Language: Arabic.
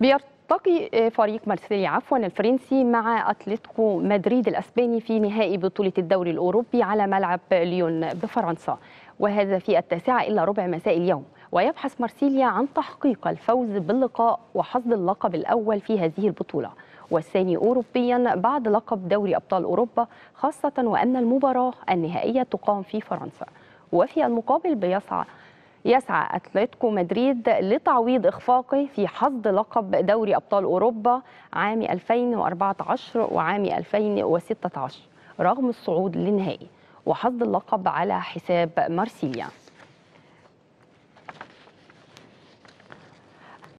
بيرتقي آه، فريق مارسيليا عفوا الفرنسي مع اتلتيكو مدريد الاسباني في نهائي بطوله الدوري الاوروبي على ملعب ليون بفرنسا وهذا في التاسعه الا ربع مساء اليوم ويبحث مارسيليا عن تحقيق الفوز باللقاء وحصد اللقب الاول في هذه البطوله والثاني اوروبيا بعد لقب دوري ابطال اوروبا خاصه وان المباراه النهائيه تقام في فرنسا وفي المقابل بيسعى يسعى أتلتيكو مدريد لتعويض إخفاقه في حصد لقب دوري أبطال أوروبا عام 2014 وعام 2016 رغم الصعود للنهائي وحصد اللقب على حساب مارسيليا